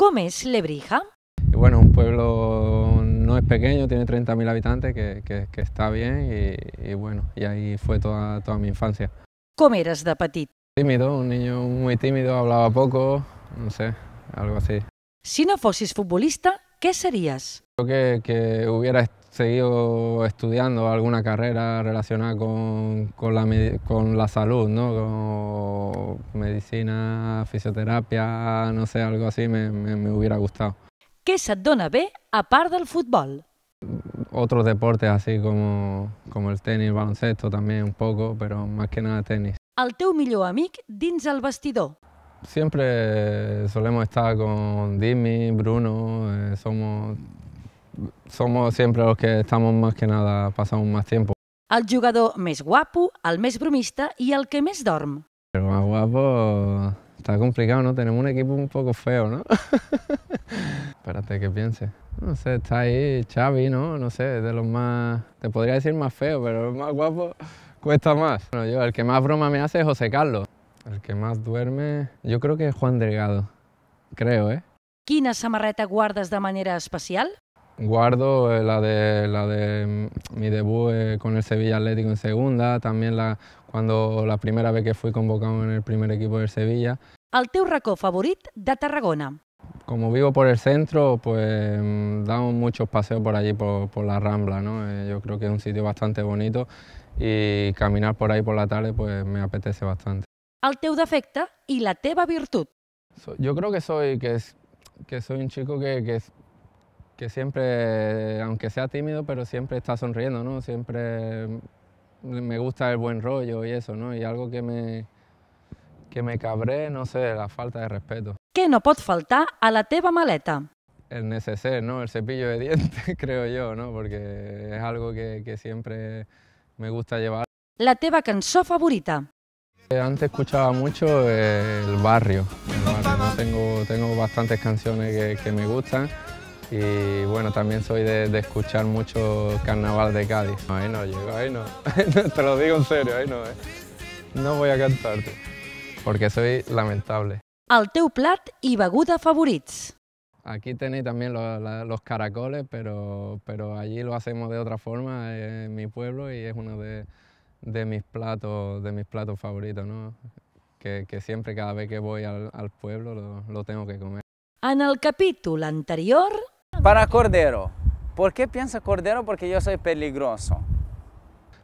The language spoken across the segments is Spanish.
¿Cómo es Lebrija? Bueno, un pueblo no es pequeño, tiene 30.000 habitantes, que, está bien y, bueno, y ahí fue toda, toda mi infancia. ¿Cómo eras de petit? Tímido, un niño muy tímido, hablaba poco, no sé, algo así. Si no futbolista, ¿qué serías? Creo que, que hubiera seguido estudiando alguna carrera relacionada con, la, con la, salud, ¿no? Con medicina, fisioterapia, no sé, algo así me, hubiera gustado. ¿Qué se dona ve a del fútbol? Otros deportes así como, como el tenis, baloncesto también un poco, pero más que nada tenis. El teu millor amic dins vestidor. Siempre solemos estar con Dimi, Bruno, eh, somos somos siempre los que estamos más que nada, pasamos más tiempo. El jugador más guapo, el mes bromista y el que más dorm. El más guapo está complicado, ¿no? Tenemos un equipo un poco feo, ¿no? Espérate que piense. No sé, está ahí Xavi, ¿no? No sé, de los más... Te podría decir más feo, pero el más guapo cuesta más. Bueno, yo, el que más broma me hace es José Carlos. El que más duerme... Yo creo que es Juan Delgado. Creo, ¿eh? Quina samarreta guardas de manera especial? guardo eh, la, de, la de mm, mi debut eh, con el Sevilla Atlético en segunda, también la, cuando la primera vez que fui convocado en el primer equipo del Sevilla. El teu racó favorit de Tarragona. Como vivo por el centro, pues mm, damos muchos paseos por allí, por, la Rambla. ¿no? Eh, yo creo que es un sitio bastante bonito y caminar por ahí por la tarde pues me apetece bastante. El teu defecte y la teva virtud. yo creo que soy, que es, que soy un chico que, que es, que siempre, aunque sea tímido, pero siempre está sonriendo, ¿no? Siempre me gusta el buen rollo y eso, ¿no? Y algo que me, que me cabré, no sé, la falta de respeto. ¿Qué no pot faltar a la teva maleta? El neceser, ¿no? El cepillo de dientes, creo yo, ¿no? Porque es algo que, siempre me gusta llevar. La teva canción favorita? Eh, antes escuchaba mucho el barrio. Tengo, tengo bastantes canciones que, que me gustan. Y bueno, también soy de, escuchar mucho carnaval de Cádiz. Ahí no llego, ahí no. Te lo digo en serio, ahí no. Eh. No voy a cantarte, porque soy lamentable. al teu plat i beguda favorits. Aquí tenéis también los, caracoles, pero, pero, allí lo hacemos de otra forma eh, en mi pueblo y es uno de, de mis, platos, de mis platos favoritos, ¿no? que, que siempre cada vez que voy al, pueblo lo, tengo que comer. En el capítulo anterior para Cordero. ¿Por qué piensa Cordero? Porque yo soy peligroso.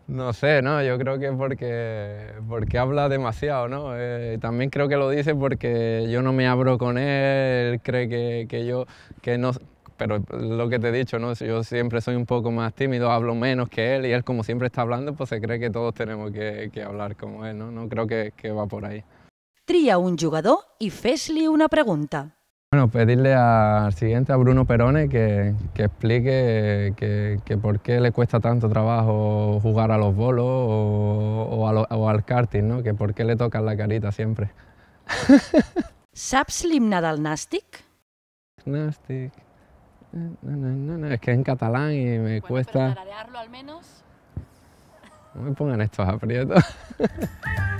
No sé, no, yo creo que porque, porque habla demasiado, ¿no? Eh, también creo que lo dice porque yo no me abro con él, cree que, que, yo, que no, pero lo que te he dicho, ¿no? Yo siempre soy un poco más tímido, hablo menos que él y él como siempre está hablando, pues se cree que todos tenemos que, que hablar como él, ¿no? No creo que, que va por ahí. Tría un jugador y Fesli una pregunta. Bueno, pedirle al siguiente, a Bruno Perone, que, que explique que, que, por qué le cuesta tanto trabajo jugar a los bolos o, o, al karting, ¿no? Que por qué le tocan la carita siempre. ¿Sabes el himno del No, no, es que es en catalán y me cuesta... cuesta... al menos... No me pongan estos aprietos.